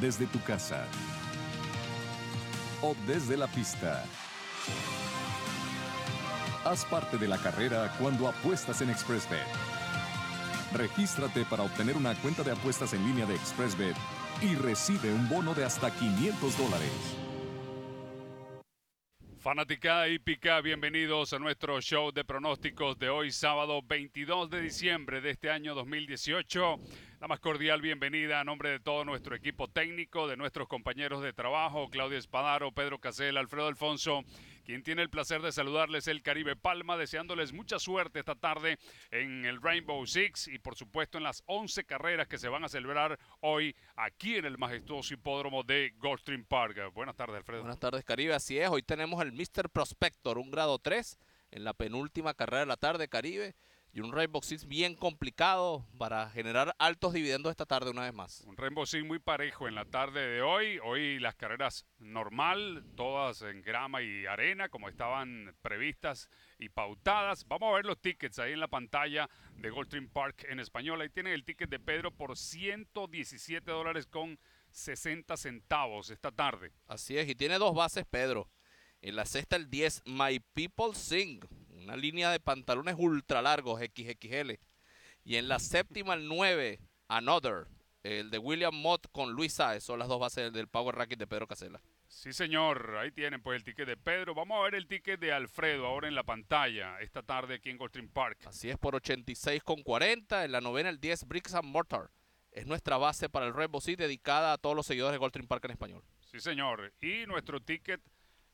desde tu casa o desde la pista. Haz parte de la carrera cuando apuestas en ExpressBet. Regístrate para obtener una cuenta de apuestas en línea de ExpressBet y recibe un bono de hasta 500 dólares. Fanática hípica, bienvenidos a nuestro show de pronósticos de hoy, sábado 22 de diciembre de este año 2018. La más cordial bienvenida a nombre de todo nuestro equipo técnico, de nuestros compañeros de trabajo, Claudia Espadaro, Pedro Casel, Alfredo Alfonso, quien tiene el placer de saludarles el Caribe Palma, deseándoles mucha suerte esta tarde en el Rainbow Six y por supuesto en las 11 carreras que se van a celebrar hoy aquí en el majestuoso hipódromo de Goldstream Park. Buenas tardes, Alfredo. Buenas tardes, Caribe. Así es, hoy tenemos el Mr. Prospector, un grado 3 en la penúltima carrera de la tarde, Caribe y un Rainbow Six bien complicado para generar altos dividendos esta tarde una vez más. Un Rainbow muy parejo en la tarde de hoy. Hoy las carreras normal, todas en grama y arena como estaban previstas y pautadas. Vamos a ver los tickets ahí en la pantalla de Goldstream Park en español. Ahí tienen el ticket de Pedro por 117 dólares con 60 centavos esta tarde. Así es, y tiene dos bases Pedro. En la sexta el 10, My People Sing una línea de pantalones ultra largos, XXL. Y en la séptima, el 9, Another, el de William Mott con Luis Saez. Son las dos bases del Power Racket de Pedro Casela. Sí, señor. Ahí tienen pues el ticket de Pedro. Vamos a ver el ticket de Alfredo ahora en la pantalla, esta tarde aquí en Goldstream Park. Así es, por 86,40. En la novena, el 10, Bricks and Mortar. Es nuestra base para el Red Bull dedicada a todos los seguidores de Goldstream Park en español. Sí, señor. Y nuestro ticket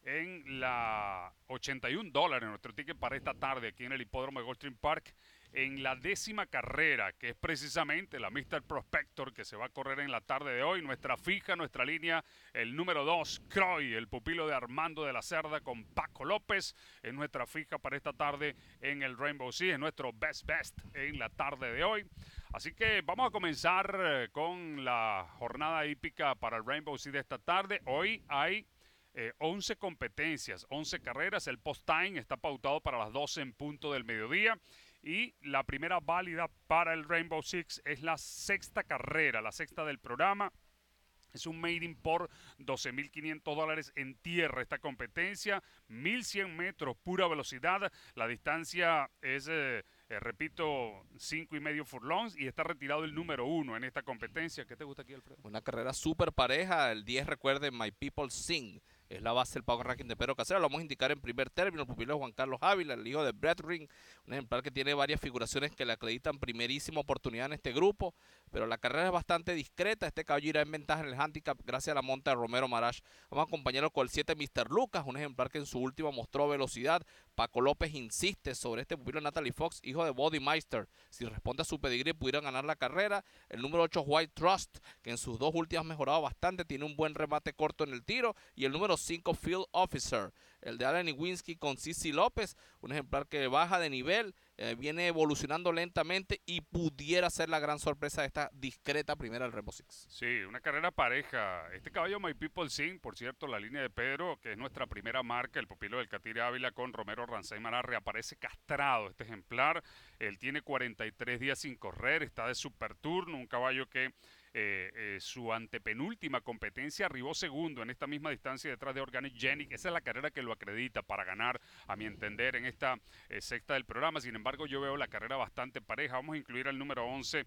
en la 81 dólares nuestro ticket para esta tarde aquí en el hipódromo de Goldstream Park en la décima carrera, que es precisamente la Mr. Prospector que se va a correr en la tarde de hoy. Nuestra fija, nuestra línea, el número 2, Croy, el pupilo de Armando de la Cerda con Paco López, en nuestra fija para esta tarde en el Rainbow Sea, es nuestro best best en la tarde de hoy. Así que vamos a comenzar eh, con la jornada hípica para el Rainbow Sea de esta tarde. Hoy hay 11 eh, competencias, 11 carreras. El post-time está pautado para las 12 en punto del mediodía. Y la primera válida para el Rainbow Six es la sexta carrera, la sexta del programa. Es un made in por 12.500 dólares en tierra esta competencia, 1.100 metros pura velocidad, la distancia es, eh, eh, repito, cinco y medio furlongs y está retirado el número uno en esta competencia. ¿Qué te gusta aquí, Alfredo? Una carrera súper pareja, el 10 recuerde, My People Sing es la base del Power Ranking de Pedro Casera, Lo vamos a indicar en primer término, el pupilo de Juan Carlos Ávila, el hijo de Brett Ring, un ejemplar que tiene varias figuraciones que le acreditan primerísima oportunidad en este grupo, pero la carrera es bastante discreta. Este caballo irá en ventaja en el handicap gracias a la monta de Romero Marash. Vamos a acompañarlo con el 7 Mr. Lucas, un ejemplar que en su última mostró velocidad. Paco López insiste sobre este pupilo Natalie Fox, hijo de Body Si responde a su pedigree pudiera ganar la carrera. El número 8 White Trust, que en sus dos últimas ha mejorado bastante, tiene un buen remate corto en el tiro. Y el número cinco 5 Field Officer, el de Allen Iwinski con Cici López, un ejemplar que baja de nivel, eh, viene evolucionando lentamente y pudiera ser la gran sorpresa de esta discreta primera del Remo Sí, una carrera pareja. Este caballo My People Sing, por cierto, la línea de Pedro, que es nuestra primera marca, el pupilo del Catire Ávila con Romero y Mara, reaparece castrado este ejemplar. Él tiene 43 días sin correr, está de super turno, un caballo que eh, eh, su antepenúltima competencia arribó segundo en esta misma distancia detrás de Organic Genic. Esa es la carrera que lo acredita para ganar, a mi entender, en esta eh, sexta del programa. Sin embargo, yo veo la carrera bastante pareja. Vamos a incluir al número 11,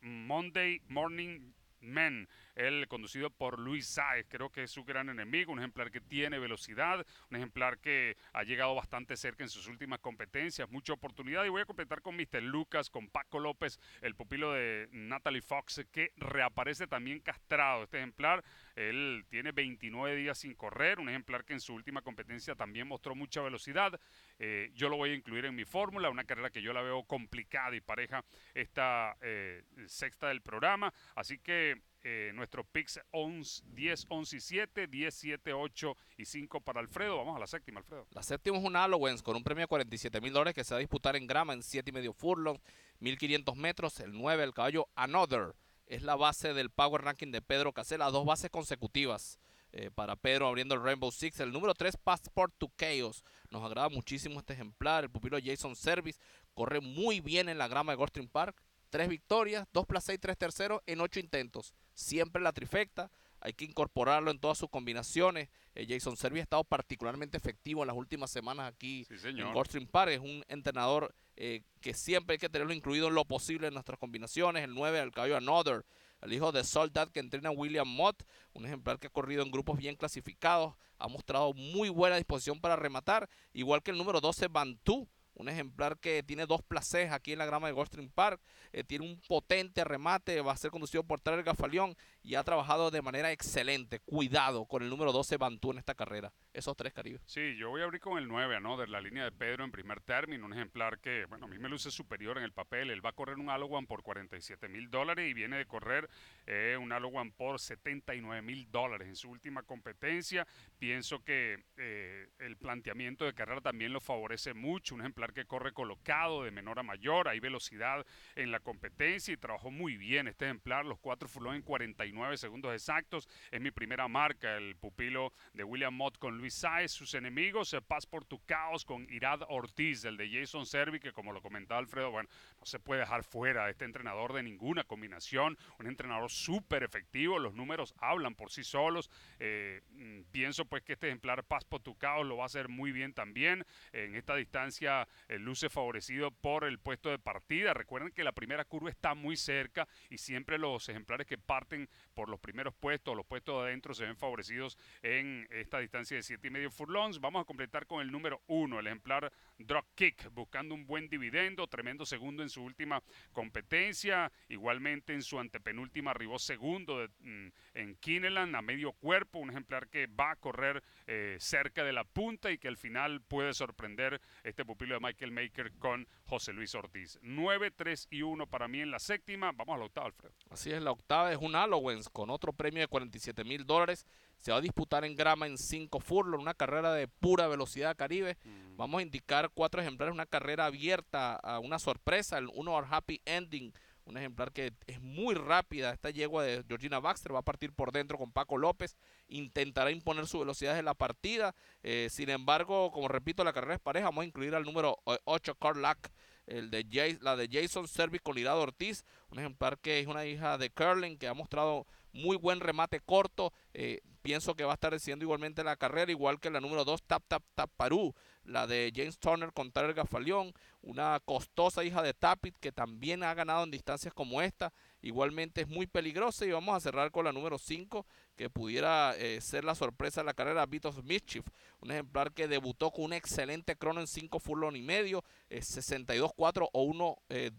Monday Morning Men, el conducido por Luis Saez. Creo que es su gran enemigo, un ejemplar que tiene velocidad, un ejemplar que ha llegado bastante cerca en sus últimas competencias, mucha oportunidad. Y voy a completar con Mr. Lucas, con Paco López, el pupilo de Natalie Fox, que reaparece también castrado. Este ejemplar, él tiene 29 días sin correr, un ejemplar que en su última competencia también mostró mucha velocidad. Eh, yo lo voy a incluir en mi fórmula, una carrera que yo la veo complicada y pareja esta eh, sexta del programa. Así que eh, nuestros picks 11, 10, 11 y 7, 10, 7, 8 y 5 para Alfredo. Vamos a la séptima, Alfredo. La séptima es una Halloween con un premio de 47 mil dólares que se va a disputar en grama en 7 y medio furlong, 1500 metros, el 9, el caballo Another. Es la base del Power Ranking de Pedro Casella, dos bases consecutivas. Eh, para Pedro abriendo el Rainbow Six. El número 3, Passport to Chaos. Nos agrada muchísimo este ejemplar. El pupilo Jason Service corre muy bien en la grama de Goldstream Park. Tres victorias, dos plazas y tres terceros en ocho intentos. Siempre la trifecta. Hay que incorporarlo en todas sus combinaciones. Eh, Jason Service ha estado particularmente efectivo en las últimas semanas aquí en Goldstream Park. Es un entrenador eh, que siempre hay que tenerlo incluido en lo posible en nuestras combinaciones. El 9, al caballo Another. El hijo de Soldat que entrena William Mott, un ejemplar que ha corrido en grupos bien clasificados, ha mostrado muy buena disposición para rematar, igual que el número 12 Bantu, un ejemplar que tiene dos placés aquí en la grama de Goldstream Park, eh, tiene un potente remate, va a ser conducido por Tarek Gafalión y ha trabajado de manera excelente. Cuidado con el número 12 Bantú en esta carrera. Esos tres Caribe. Sí, yo voy a abrir con el 9, ¿no? De la línea de Pedro en primer término. Un ejemplar que, bueno, a mí me luce superior en el papel. Él va a correr un Alowan por 47 mil dólares y viene de correr eh, un Alowan por 79 mil dólares en su última competencia. Pienso que eh, el planteamiento de carrera también lo favorece mucho. Un ejemplar que corre colocado de menor a mayor. Hay velocidad en la competencia y trabajó muy bien este ejemplar. Los cuatro fulón en 49 9 segundos exactos. Es mi primera marca, el pupilo de William Mott con Luis Saez. Sus enemigos, eh, Paz por tu caos con Irad Ortiz, el de Jason Servi, que como lo comentaba Alfredo, bueno, no se puede dejar fuera este entrenador de ninguna combinación. Un entrenador súper efectivo, los números hablan por sí solos. Eh, mm, pienso pues que este ejemplar Paz por tu caos lo va a hacer muy bien también. En esta distancia el eh, luce favorecido por el puesto de partida. Recuerden que la primera curva está muy cerca y siempre los ejemplares que parten por los primeros puestos. Los puestos de adentro se ven favorecidos en esta distancia de y medio furlongs. Vamos a completar con el número 1, el ejemplar Drop Kick, buscando un buen dividendo, tremendo segundo en su última competencia. Igualmente en su antepenúltima arribó segundo mm, en Kineland a medio cuerpo, un ejemplar que va a correr eh, cerca de la punta y que al final puede sorprender este pupilo de Michael Maker con José Luis Ortiz. 9, 3 y 1 para mí en la séptima. Vamos a la octava, Alfredo. Así es, la octava es un Halloween con otro premio de 47 mil dólares. Se va a disputar en grama en 5 furlong, una carrera de pura velocidad caribe. Mm. Vamos a indicar cuatro ejemplares, una carrera abierta a una sorpresa, el uno Our Happy Ending, un ejemplar que es muy rápida. Esta yegua de Georgina Baxter va a partir por dentro con Paco López. Intentará imponer su velocidad en la partida. Eh, sin embargo, como repito, la carrera es pareja. Vamos a incluir al número 8, eh, Carlac, el de Jay, la de Jason Servi con Lidado Ortiz, un ejemplar que es una hija de Curling que ha mostrado muy buen remate corto, eh, pienso que va a estar haciendo igualmente la carrera, igual que la número 2 Tap Tap Tap Parú, la de James Turner con el Gafalión, una costosa hija de Tapit que también ha ganado en distancias como esta, Igualmente es muy peligrosa y vamos a cerrar con la número 5, que pudiera eh, ser la sorpresa de la carrera, Beat of Mischief, un ejemplar que debutó con un excelente crono en 5 furlong y medio, 62-4 eh, o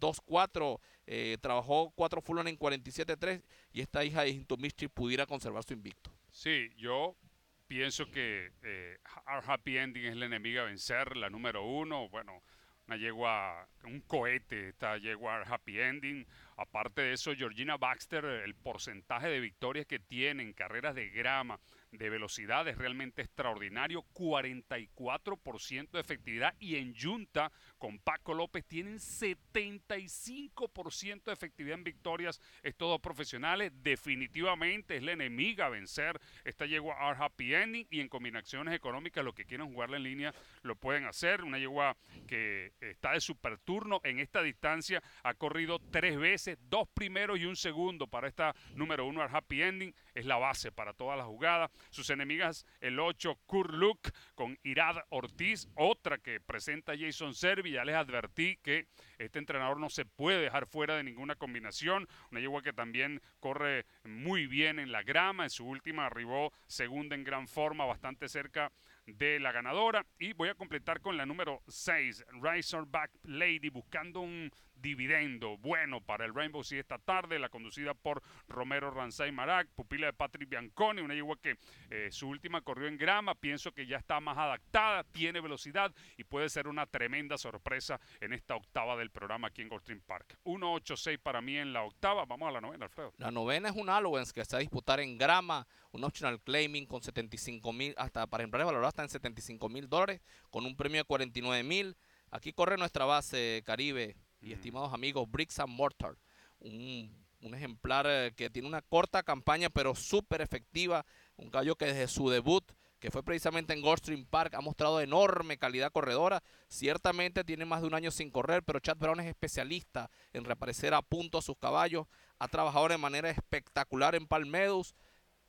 1-2-4, eh, trabajó 4 furlong en 47-3 y esta hija de Into Mischief pudiera conservar su invicto. Sí, yo pienso que Our Happy Ending es la enemiga a vencer, la número uno, bueno una yegua, un cohete, esta yegua Happy Ending. Aparte de eso, Georgina Baxter, el porcentaje de victorias que tiene en carreras de grama, de velocidad es realmente extraordinario, 44% de efectividad y en Junta con Paco López tienen 75% de efectividad en victorias estos dos profesionales, definitivamente es la enemiga vencer, esta yegua R Happy Ending y en combinaciones económicas los que quieren jugarla en línea lo pueden hacer, una yegua que está de super turno en esta distancia, ha corrido tres veces, dos primeros y un segundo para esta número uno R Happy Ending, es la base para toda la jugada sus enemigas, el 8, Kurluk, con Irad Ortiz, otra que presenta Jason Servi. Ya les advertí que este entrenador no se puede dejar fuera de ninguna combinación. Una yegua que también corre muy bien en la grama. En su última arribó segunda en gran forma, bastante cerca de la ganadora. Y voy a completar con la número 6, Back Lady, buscando un dividendo bueno para el Rainbow si esta tarde, la conducida por Romero Ranzay Marac, pupila de Patrick Bianconi, una yegua que eh, su última corrió en grama, pienso que ya está más adaptada, tiene velocidad y puede ser una tremenda sorpresa en esta octava del programa aquí en Goldstream Park. 1.86 para mí en la octava, vamos a la novena, Alfredo. La novena es un Allowance que se va a disputar en grama, un optional claiming con 75 mil, hasta para emprender valor hasta en 75 mil dólares, con un premio de 49 mil. Aquí corre nuestra base Caribe, y estimados amigos Bricks and Mortar, un, un ejemplar eh, que tiene una corta campaña pero súper efectiva, un caballo que desde su debut que fue precisamente en Goldstream Park, ha mostrado enorme calidad corredora. Ciertamente tiene más de un año sin correr, pero Chad Brown es especialista en reaparecer a punto a sus caballos. Ha trabajado de manera espectacular en Palmedos.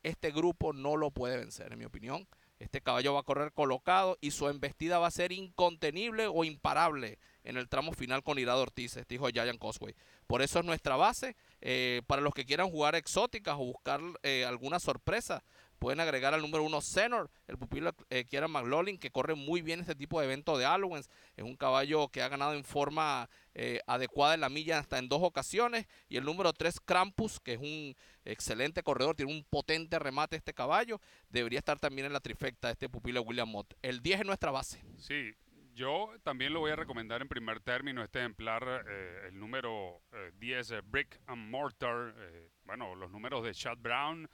Este grupo no lo puede vencer, en mi opinión. Este caballo va a correr colocado y su embestida va a ser incontenible o imparable en el tramo final con Irado Ortiz, dijo este Giant Cosway. Por eso es nuestra base. Eh, para los que quieran jugar exóticas o buscar eh, alguna sorpresa, pueden agregar al número uno Senor, el pupilo eh, Kieran McLaughlin, que corre muy bien este tipo de eventos de Halloween Es un caballo que ha ganado en forma eh, adecuada en la milla hasta en dos ocasiones. Y el número tres, Krampus, que es un excelente corredor, tiene un potente remate este caballo. Debería estar también en la trifecta de este pupilo William Mott. El 10 es nuestra base. Sí, yo también lo voy a recomendar en primer término, este ejemplar, eh, el número 10, eh, eh, Brick and Mortar, bueno, los números de Chad Brown,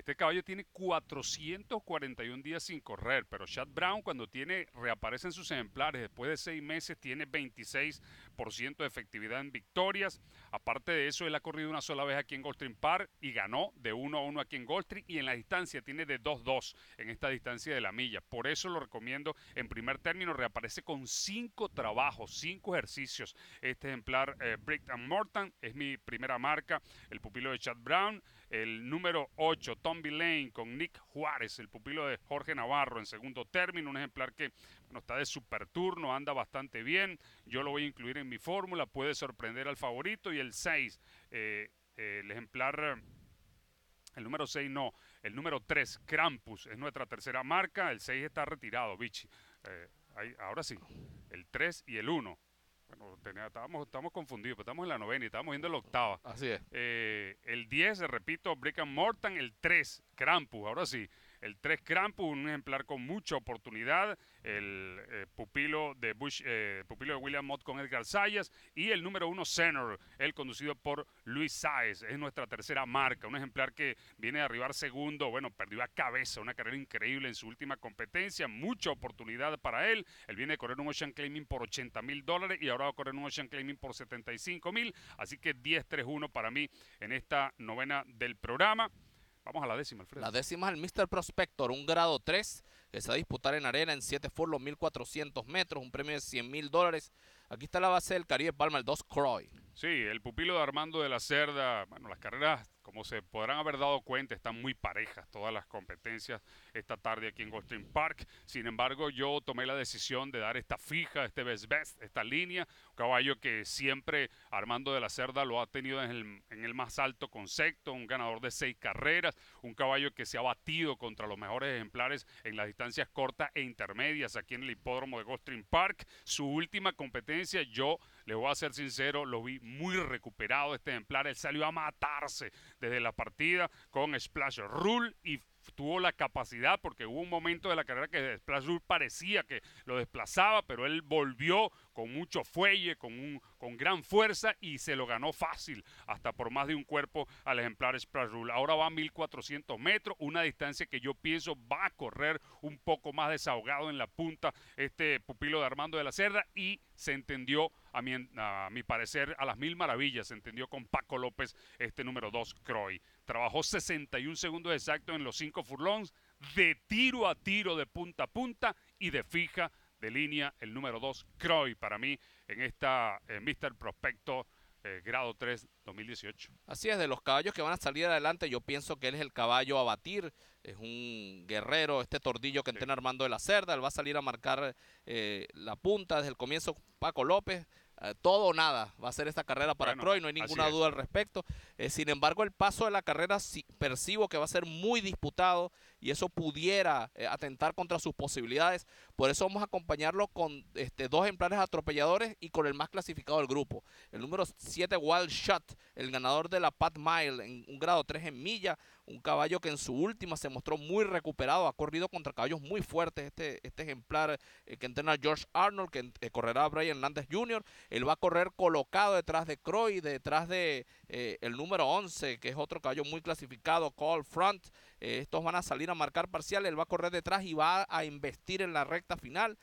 este caballo tiene 441 días sin correr, pero Chad Brown cuando tiene reaparecen sus ejemplares después de seis meses tiene 26% de efectividad en victorias. Aparte de eso, él ha corrido una sola vez aquí en Goldstream Park y ganó de 1 a 1 aquí en Goldstream y en la distancia tiene de 2-2 en esta distancia de la milla. Por eso lo recomiendo en primer término. Reaparece con cinco trabajos, cinco ejercicios. Este ejemplar eh, Brick and Morton es mi primera marca, el pupilo de Chad Brown. El número 8, Tom Lane con Nick Juárez, el pupilo de Jorge Navarro en segundo término. Un ejemplar que está de super turno, anda bastante bien. Yo lo voy a incluir en mi fórmula, puede sorprender al favorito. Y el 6, eh, el ejemplar. El número 6 no, el número 3, Krampus, es nuestra tercera marca. El 6 está retirado, Vichy. Eh, ahora sí, el 3 y el 1 bueno, tenía, estábamos, confundidos, pero pues, estamos en la novena y estábamos yendo la octava. Así es. Eh, el 10, repito, Brick and Morton, el 3, Krampus, ahora sí el 3 cramp un ejemplar con mucha oportunidad, el eh, pupilo, de Bush, eh, pupilo de William Mott con Edgar Sayas y el número 1 Senor, el conducido por Luis Saez, es nuestra tercera marca, un ejemplar que viene a arribar segundo, bueno, perdió a cabeza, una carrera increíble en su última competencia, mucha oportunidad para él, él viene a correr un Ocean Claiming por 80 mil dólares y ahora va a correr un Ocean Claiming por 75 mil, así que 10-3-1 para mí en esta novena del programa. Vamos a la décima, Alfredo. La décima es el Mr. Prospector, un grado 3, que se va a disputar en arena en 7 furlos, 1400 metros, un premio de 100 mil dólares. Aquí está la base del Caribe Palma, el 2 Croy. Sí, el pupilo de Armando de la Cerda. Bueno, las carreras como se podrán haber dado cuenta, están muy parejas todas las competencias esta tarde aquí en Goldstream Park. Sin embargo, yo tomé la decisión de dar esta fija, este best best, esta línea. Un caballo que siempre Armando de la Cerda lo ha tenido en el, más alto concepto, un ganador de seis carreras, un caballo que se ha batido contra los mejores ejemplares en las distancias cortas e intermedias aquí en el hipódromo de Goldstream Park. Su última competencia, yo le voy a ser sincero, lo vi muy recuperado este ejemplar. Él salió a matarse desde la partida con Splash Rule y tuvo la capacidad porque hubo un momento de la carrera que Splash Rule parecía que lo desplazaba, pero él volvió con mucho fuelle, con, un, con gran fuerza y se lo ganó fácil, hasta por más de un cuerpo al ejemplar Splash Rule. Ahora va a 1400 metros, una distancia que yo pienso va a correr un poco más desahogado en la punta este pupilo de Armando de la Cerda y se entendió a mi, parecer, a las mil maravillas, se entendió con Paco López, este número 2, Croy. Trabajó 61 segundos exactos en los cinco furlongs, de tiro a tiro, de punta a punta y de fija de línea, el número 2, Croy, para mí, en esta Mr. Prospecto eh, grado 3 2018. Así es, de los caballos que van a salir adelante, yo pienso que él es el caballo a batir, es un guerrero, este tordillo que sí. entrena Armando de la Cerda, él va a salir a marcar eh, la punta desde el comienzo Paco López, eh, todo o nada va a ser esta carrera para Troy, no hay ninguna duda al respecto. Eh, sin embargo, el paso de la carrera si, percibo que va a ser muy disputado y eso pudiera eh, atentar contra sus posibilidades. Por eso vamos a acompañarlo con este, dos ejemplares atropelladores y con el más clasificado del grupo. El número 7, Wild Shot, el ganador de la Pat Mile en un grado 3 en milla, un caballo que en su última se mostró muy recuperado, ha corrido contra caballos muy fuertes este, este ejemplar eh, que entrena George Arnold, que eh, correrá Brian Landes Jr., él va a correr colocado detrás de Croy, detrás de eh, el número 11, que es otro caballo muy clasificado, Call Front, estos van a salir a marcar parcial, él va a correr detrás y va a investir en la recta final,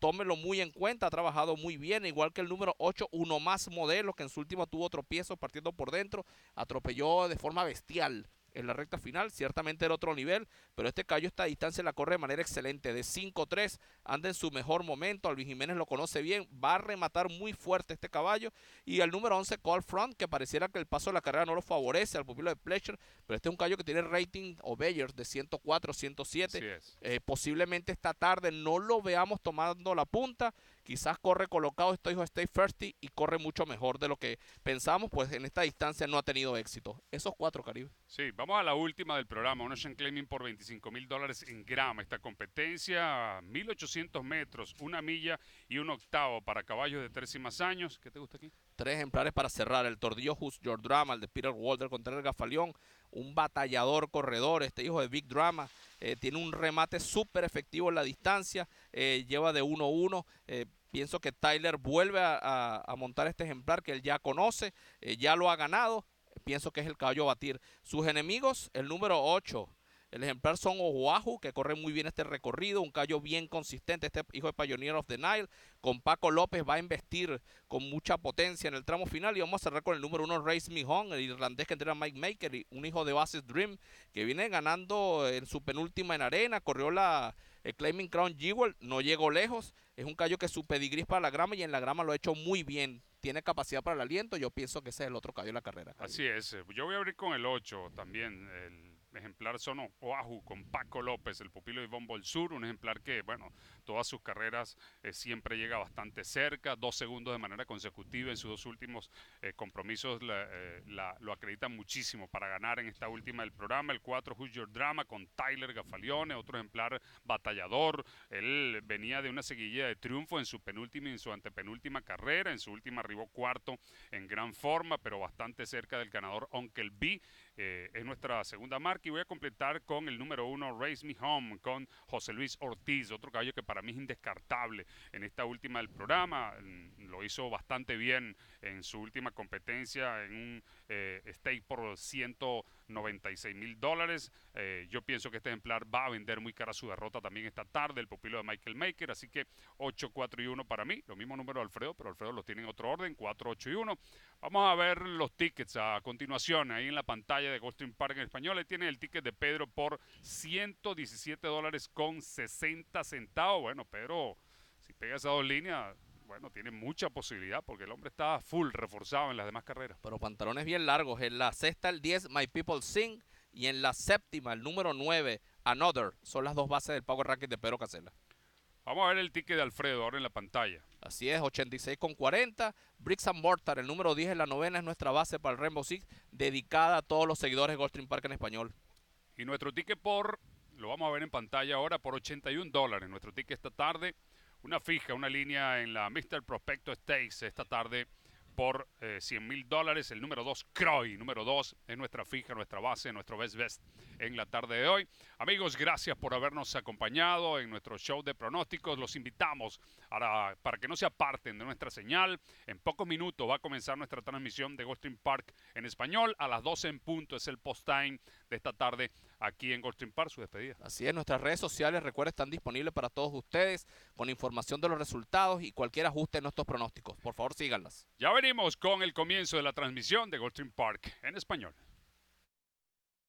tómelo muy en cuenta, ha trabajado muy bien, igual que el número 8, uno más modelo, que en su última tuvo piezo partiendo por dentro, atropelló de forma bestial en la recta final. Ciertamente el otro nivel, pero este Cayo esta distancia la corre de manera excelente. De 5-3, anda en su mejor momento. Alvin Jiménez lo conoce bien, va a rematar muy fuerte este caballo. Y el número 11, Call Front, que pareciera que el paso de la carrera no lo favorece al pupilo de Pleasure, pero este es un callo que tiene rating o Bayers de 104, 107. Eh, posiblemente esta tarde no lo veamos tomando la punta. Quizás corre colocado este hijo stay Firsty y corre mucho mejor de lo que pensamos, pues en esta distancia no ha tenido éxito. Esos cuatro, Caribe. Sí, vamos a la última del programa. Un Ocean Claiming por 25 mil dólares en grama. Esta competencia, 1800 metros, una milla y un octavo para caballos de 13 y más años. ¿Qué te gusta aquí? Tres ejemplares para cerrar. El Tordillo Just Your Drama, el de Peter Walter contra el Gafaleón, un batallador corredor, este hijo de Big Drama. Eh, tiene un remate súper efectivo en la distancia, eh, lleva de 1-1. Eh, pienso que Tyler vuelve a, a, montar este ejemplar que él ya conoce, ya lo ha ganado. Pienso que es el caballo a batir. Sus enemigos, el número 8, el ejemplar son Oahu, que corre muy bien este recorrido, un callo bien consistente, este hijo de Pioneer of the Nile, con Paco López va a investir con mucha potencia en el tramo final y vamos a cerrar con el número uno, Race Me Home, el irlandés que entrena Mike Maker, y un hijo de Basis Dream, que viene ganando en su penúltima en arena, corrió la el eh, Claiming Crown Jewel, no llegó lejos, es un callo que su pedigris para la grama y en la grama lo ha hecho muy bien, tiene capacidad para el aliento, yo pienso que ese es el otro callo de la carrera. Así es, eh, yo voy a abrir con el 8 también, el ejemplar son Oahu con Paco López, el pupilo de Ivonne Bolsur, un ejemplar que, bueno, todas sus carreras eh, siempre llega bastante cerca, dos segundos de manera consecutiva en sus dos últimos eh, compromisos eh, lo acreditan muchísimo para ganar en esta última del programa, el 4 Who's Your Drama con Tyler Gafalione, otro ejemplar batallador, él venía de una seguidilla de triunfo en su penúltima y en su antepenúltima carrera, en su última arribó cuarto en gran forma, pero bastante cerca del ganador Onkel B eh, es nuestra segunda marca y voy a completar con el número uno, Raise Me Home, con José Luis Ortiz, otro caballo que para mí es indescartable en esta última del programa. Mm, lo hizo bastante bien en su última competencia en un eh, stake por ciento 96 mil dólares. Eh, yo pienso que este ejemplar va a vender muy cara su derrota también esta tarde, el pupilo de Michael Maker. Así que 8, 4 y 1 para mí. Lo mismo número de Alfredo, pero Alfredo los tiene en otro orden, 4, 8 y 1. Vamos a ver los tickets a continuación. Ahí en la pantalla de Goldstream Park en español, ahí tiene el ticket de Pedro por 117 dólares con 60 centavos. Bueno, Pedro, si pega esas dos líneas, bueno, tiene mucha posibilidad porque el hombre está full reforzado en las demás carreras. Pero pantalones bien largos. En la sexta, el 10, My People Sing. Y en la séptima, el número 9, Another. Son las dos bases del Power Racket de Pedro Casella. Vamos a ver el ticket de Alfredo ahora en la pantalla. Así es, 86 con 40. Bricks and Mortar, el número 10 en la novena, es nuestra base para el Rainbow Six, dedicada a todos los seguidores de Goldstream Park en español. Y nuestro ticket por, lo vamos a ver en pantalla ahora, por 81 dólares. Nuestro ticket esta tarde una fija, una línea en la Mr. Prospecto Stakes esta tarde por 100 eh, mil dólares. El número 2, Croy. Número 2 es nuestra fija, nuestra base, nuestro best best en la tarde de hoy. Amigos, gracias por habernos acompañado en nuestro show de pronósticos. Los invitamos para, que no se aparten de nuestra señal. En pocos minutos va a comenzar nuestra transmisión de Goldstream Park en español. A las 12 en punto es el post-time de esta tarde aquí en Goldstream Park. Su despedida. Así es, nuestras redes sociales, recuerden, están disponibles para todos ustedes con información de los resultados y cualquier ajuste en nuestros pronósticos. Por favor, síganlas. Ya venimos con el comienzo de la transmisión de Goldstream Park en español.